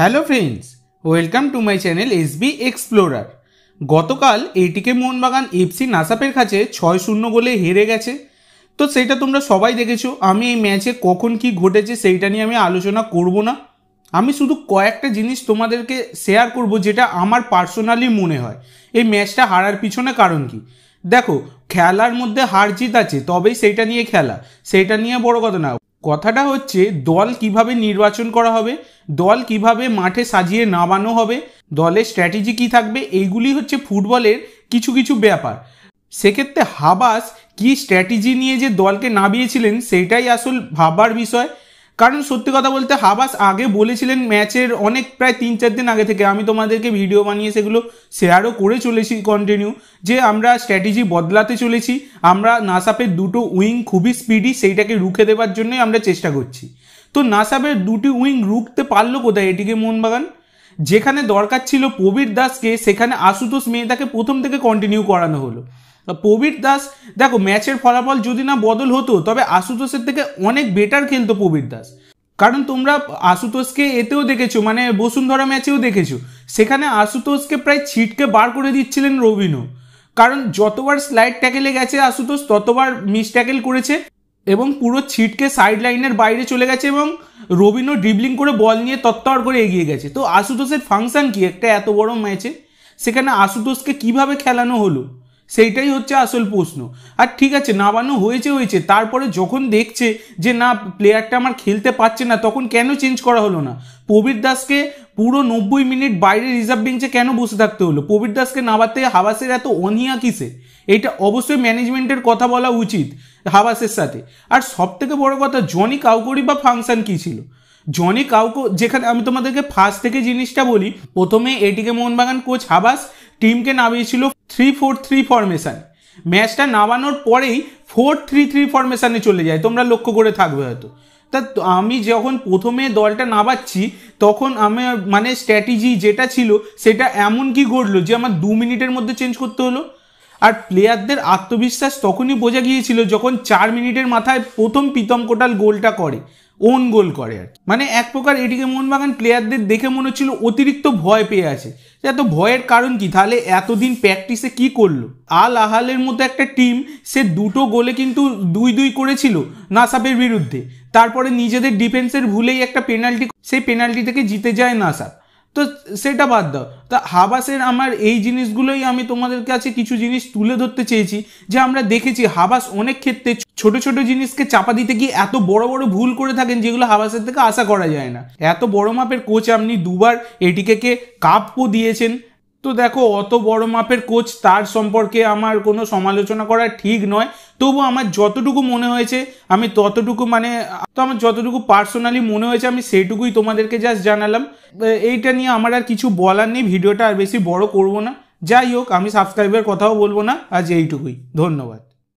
hello friends welcome to my channel S B explorer গতকাল ATK Mohun Bagan FC নাসাপের কাছে ছয় শূন্য গোলে হেরে গেছে তো সেটা তোমরা সবাই দেখেছো আমি এই ম্যাচে কখন কি ঘটেছে সেইটা নিয়ে আমি আলোচনা করব না আমি শুধু কয়েকটা জিনিস তোমাদেরকে শেয়ার করব যেটা আমার পার্সোনালি মনে হয় এই ম্যাচটা হারার পিছনে কারণ কি দেখো খেলার মধ্যে হার জিত আছে তবেই সেটা নিয়ে খেলা সেটা নিয়ে বড় কথা না কথাটা হচ্ছে দল কিভাবে নির্বাচন করা হবে দল কিভাবে মাঠে সাজিয়ে নামানো হবে দলের স্ট্র্যাটেজি কী থাকবে এইগুলি হচ্ছে ফুটবলের কিছু কিছু ব্যাপার সেক্ষেত্রে হাবাস কি স্ট্র্যাটেজি নিয়ে যে দলকে নামিয়েছিলেন সেটাই আসল ভাবার বিষয় কারণ সত্যি কথা বলতে হাবাস আগে বলেছিলেন ম্যাচের অনেক প্রায় তিন চার দিন আগে থেকে আমি তোমাদেরকে ভিডিও বানিয়ে সেগুলো শেয়ারও করে চলেছি কন্টিনিউ যে আমরা স্ট্র্যাটেজি বদলাতে চলেছি আমরা নাসাপের দুটো উইং খুবই স্পিডি সেইটাকে রুখে দেবার জন্যই আমরা চেষ্টা করছি তো নাসাপের দুটি উইং রুখতে পারলো কোথায় এটিকে মোহনবাগান যেখানে দরকার ছিল প্রবীর দাসকে সেখানে আশুতোষ মেয়েটাকে প্রথম থেকে কন্টিনিউ করানো হলো প্রবীর দাস দেখো ম্যাচের ফলাফল যদি না বদল হতো তবে আশুতোষের থেকে অনেক বেটার খেলতো প্রবীর দাস কারণ তোমরা আশুতোষকে এতেও দেখেছো মানে বসুন্ধরা ম্যাচেও দেখেছো সেখানে আশুতোষকে প্রায় ছিটকে বার করে দিচ্ছিলেন রবিনও কারণ যতবার স্লাইড ট্যাকেলে গেছে আশুতোষ ততবার মিস ট্যাকেল করেছে এবং পুরো ছিটকে সাইড লাইনের বাইরে চলে গেছে এবং রবিনও ড্রিবলিং করে বল নিয়ে তত্তর করে এগিয়ে গেছে তো আশুতোষের ফাংশন কি একটা এত বড় ম্যাচে সেখানে আশুতোষকে কিভাবে খেলানো হলো সেইটাই হচ্ছে আসল প্রশ্ন আর ঠিক আছে নামানো হয়েছে হয়েছে তারপরে যখন দেখছে যে না প্লেয়ারটা আমার খেলতে পারছে না তখন কেন চেঞ্জ করা হলো না প্রবীর দাসকে পুরো নব্বই মিনিট বাইরে রিজার্ভ বেঞ্চে কেন বসে থাকতে হলো প্রবীর দাসকে নামাতে হাবাসের এত অনিয়া কিসে এটা অবশ্যই ম্যানেজমেন্টের কথা বলা উচিত হাবাসের সাথে আর সব থেকে বড় কথা জনি কাউকরি বা ফাংশন কী ছিল জনি কাউকো যেখানে আমি তোমাদেরকে ফার্স্ট থেকে জিনিসটা বলি প্রথমে এটিকে মোহনবাগান কোচ হাবাস টিমকে নামিয়েছিল থ্রি ফোর থ্রি ফরমেশান ম্যাচটা নামানোর পরেই ফোর থ্রি থ্রি ফরমেশানে চলে যায় তোমরা লক্ষ্য করে থাকবে হয়তো তা আমি যখন প্রথমে দলটা নামাচ্ছি তখন আমি মানে স্ট্র্যাটেজি যেটা ছিল সেটা এমন কি ঘটলো যে আমার দু মিনিটের মধ্যে চেঞ্জ করতে হলো আর প্লেয়ারদের আত্মবিশ্বাস তখনই বোঝা গিয়েছিল যখন চার মিনিটের মাথায় প্রথম প্রীতম কোটাল গোলটা করে ওন গোল করে আর মানে এক প্রকার এটিকে মোহনবাগান প্লেয়ারদের দেখে মনে হচ্ছিল অতিরিক্ত ভয় পেয়ে আছে এত ভয়ের কারণ কি তাহলে এতদিন প্র্যাকটিসে কি করলো আল আহালের মতো একটা টিম সে দুটো গোলে কিন্তু দুই দুই করেছিল নাসাপের বিরুদ্ধে তারপরে নিজেদের ডিফেন্সের ভুলেই একটা পেনাল্টি সেই পেনাল্টি থেকে জিতে যায় নাসাপ তো সেটা বাদ দাও তা হাবাসের আমার এই জিনিসগুলোই আমি তোমাদের কাছে কিছু জিনিস তুলে ধরতে চেয়েছি যে আমরা দেখেছি হাবাস অনেক ক্ষেত্রে ছোট ছোট জিনিসকে চাপা দিতে গিয়ে এত বড় বড় ভুল করে থাকেন যেগুলো হাবাসের থেকে আশা করা যায় না এত বড় মাপের কোচ আপনি দুবার এটিকে কাপ দিয়েছেন তো দেখো অত বড় মাপের কোচ তার সম্পর্কে আমার কোনো সমালোচনা করা ঠিক নয় তবু আমার যতটুকু মনে হয়েছে আমি ততটুকু মানে তো আমার যতটুকু পার্সোনালি মনে হয়েছে আমি সেটুকুই তোমাদেরকে জাস্ট জানালাম এইটা নিয়ে আমার আর কিছু বলার নেই ভিডিওটা আর বেশি বড় করব না যাই হোক আমি সাবস্ক্রাইবের কথাও বলবো না আজ এইটুকুই ধন্যবাদ